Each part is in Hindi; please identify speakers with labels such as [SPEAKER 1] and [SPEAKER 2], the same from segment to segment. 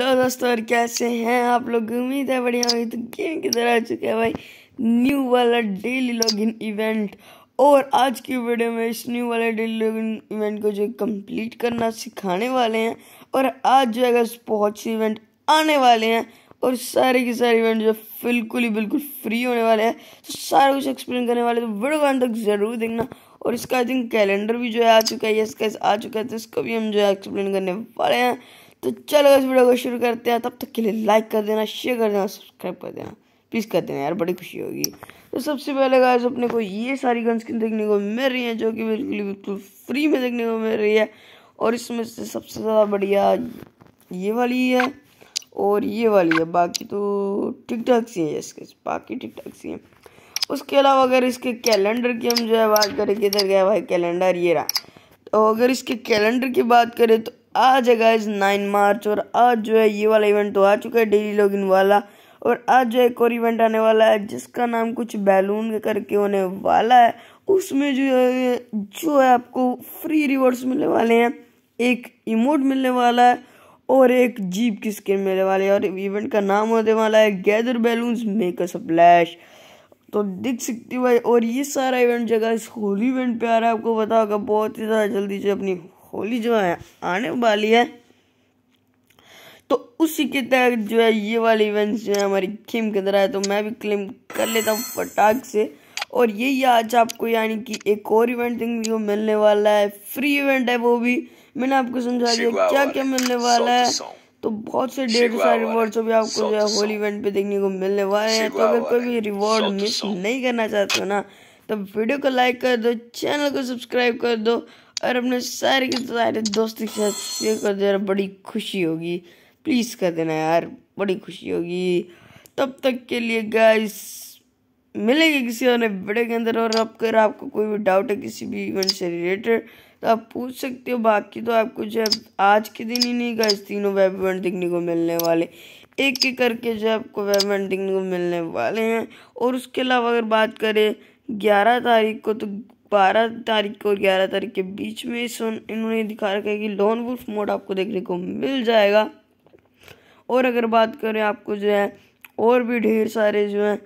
[SPEAKER 1] तो दोस्तों और कैसे हैं आप लोग उम्मीद है बढ़िया हुई तो गेम की तरह आ चुके हैं भाई न्यू वाला डेली लॉगिन इवेंट और आज की वीडियो में इस न्यू वाले डेली लॉगिन इवेंट को जो कंप्लीट करना सिखाने वाले हैं और आज जो है बहुत से इवेंट आने वाले हैं और सारे के सारे इवेंट जो बिल्कुल ही बिल्कुल फ्री होने वाले हैं तो सारा कुछ एक्सप्लेन करने वाले तो वीडियो को तक ज़रूर देखना और इसका आई थिंक कैलेंडर भी जो है आ चुका है इसका आ चुका है तो इसको भी हम जो है एक्सप्लेन करने वाले हैं तो चलो इस वीडियो को शुरू करते हैं तब तक के लिए लाइक कर देना शेयर कर देना सब्सक्राइब कर देना प्लीज़ कर देना यार बड़ी खुशी होगी तो सबसे पहले गाइस अपने को ये सारी गन स्किन देखने को मिल रही है जो कि बिल्कुल बिल्कुल फ्री में देखने को मिल रही है और इसमें से सबसे ज़्यादा बढ़िया ये वाली है और ये वाली है बाकी तो ठीक ठाक सी है इसके बाकी ठीक ठाक सी हैं उसके अलावा अगर इसके कैलेंडर की हम जो है बात करें किधर गया भाई कैलेंडर ये रहा तो अगर इसके कैलेंडर की बात करें तो आज है गाइज नाइन मार्च और आज जो है ये वाला इवेंट तो आ चुका है डेली लॉगिन वाला और आज जो एक और इवेंट आने वाला है जिसका नाम कुछ बैलून करके होने वाला है उसमें जो है जो है आपको फ्री रिवॉर्ड्स मिलने वाले हैं एक इमोट मिलने वाला है और एक जीप की स्किन मिलने वाले है और इवेंट का नाम होने वाला है गैदर बैलून्स मेक अ तो दिख सकती भाई और ये सारा इवेंट जगह इस होली इवेंट पे आ रहा है आपको पता बहुत ही ज़्यादा जल्दी से अपनी होली जो है आने वाली है तो उसी के तहत जो है ये वाली इवेंट्स जो है हमारी क्लेम की है तो मैं भी क्लेम कर लेता हूँ फटाक से और यही आज आपको यानी कि एक और इवेंट थिंग जो मिलने वाला है फ्री इवेंट है वो भी मैंने आपको समझा दिया क्या क्या मिलने वाला है तो बहुत से डेढ़ सारे रिवॉर्ड्स भी आपको जो है होली इवेंट पे देखने को मिलने वाले हैं तो अगर कोई भी रिवॉर्ड मिस नहीं करना चाहते हो ना तो वीडियो को लाइक कर दो चैनल को सब्सक्राइब कर दो और अपने सारे के सारे दोस्तों के साथ शेयर कर दो बड़ी खुशी होगी प्लीज़ कर देना यार बड़ी खुशी होगी तब तक के लिए गाइस मिलेंगे किसी और वीडियो के अंदर और अब अगर आपको कोई भी डाउट है किसी भी इवेंट से रिलेटेड तो आप पूछ सकते हो बाकी तो आपको जो है आज के दिन ही नहीं गाइस तीनों वेब इवेंट देखने को मिलने वाले एक एक करके जो है आपको वेब इवेंट देखने को मिलने वाले हैं और उसके अलावा अगर बात करें ग्यारह तारीख को तो बारह तारीख और ग्यारह तारीख के बीच में इस इन्होंने दिखा रखा है कि लॉन वुल्फ मोड आपको देखने को मिल जाएगा और अगर बात करें आपको जो है और भी ढेर सारे जो है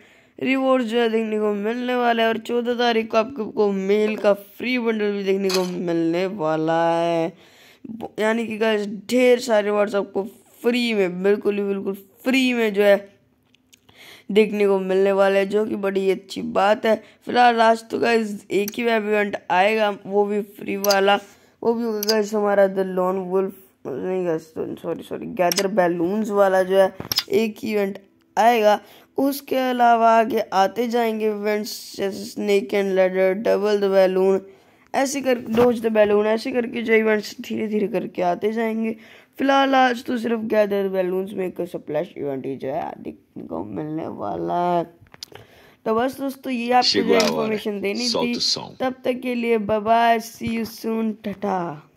[SPEAKER 1] रिवॉर्ड जो है देखने को मिलने वाला है और चौदह तारीख को आपको मेल का फ्री बंडल भी देखने को मिलने वाला है यानी कि ढेर सारे रिवॉर्ड्स आपको फ्री में बिल्कुल ही बिल्कुल फ्री में जो है देखने को मिलने वाले हैं जो कि बड़ी अच्छी बात है फिलहाल आज तो गैस एक ही वेब इवेंट आएगा वो भी फ्री वाला वो भी होगा गैस हमारा द लॉन वुल्फ नहीं gas sorry sorry gather balloons वाला जो है एक इवेंट आएगा उसके अलावा आगे आते जाएंगे इवेंट्स जैसे snake and ladder double the balloon ऐसे कर डोज द बैलून ऐसे करके जो इवेंट्स धीरे धीरे करके आते जाएंगे फिलहाल आज तो सिर्फ गैदर बैलून्स में एक स्प्लैश इवेंट ही जो है देखने को मिलने वाला है तो बस दोस्तों ये आपको जो इन्फॉर्मेशन देनी थी तब तक के लिए bye see you soon Tata